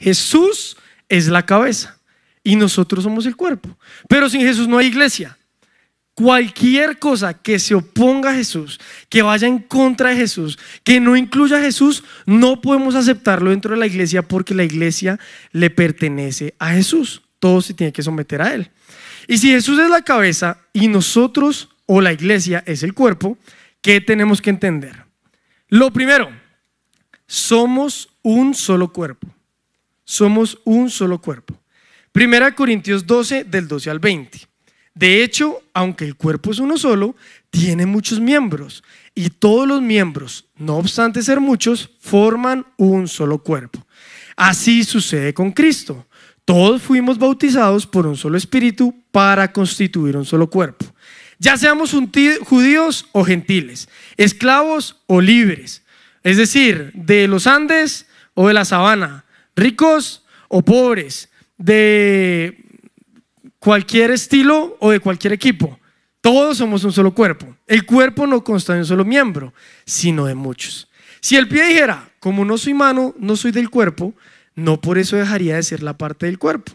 Jesús es la cabeza y nosotros somos el cuerpo. Pero sin Jesús no hay iglesia. Cualquier cosa que se oponga a Jesús, que vaya en contra de Jesús, que no incluya a Jesús, no podemos aceptarlo dentro de la iglesia porque la iglesia le pertenece a Jesús. Todo se tiene que someter a Él. Y si Jesús es la cabeza y nosotros o la iglesia es el cuerpo, ¿qué tenemos que entender? Lo primero, somos un solo cuerpo somos un solo cuerpo. Primera Corintios 12, del 12 al 20. De hecho, aunque el cuerpo es uno solo, tiene muchos miembros y todos los miembros, no obstante ser muchos, forman un solo cuerpo. Así sucede con Cristo. Todos fuimos bautizados por un solo espíritu para constituir un solo cuerpo. Ya seamos judíos o gentiles, esclavos o libres, es decir, de los Andes o de la sabana, ricos o pobres, de cualquier estilo o de cualquier equipo. Todos somos un solo cuerpo. El cuerpo no consta de un solo miembro, sino de muchos. Si el pie dijera, como no soy mano, no soy del cuerpo, no por eso dejaría de ser la parte del cuerpo.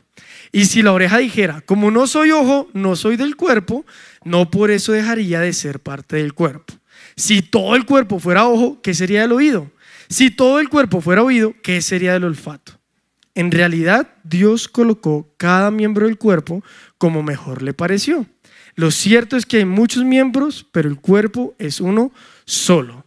Y si la oreja dijera, como no soy ojo, no soy del cuerpo, no por eso dejaría de ser parte del cuerpo. Si todo el cuerpo fuera ojo, ¿qué sería del oído? Si todo el cuerpo fuera oído, ¿qué sería del olfato? En realidad, Dios colocó cada miembro del cuerpo como mejor le pareció. Lo cierto es que hay muchos miembros, pero el cuerpo es uno solo.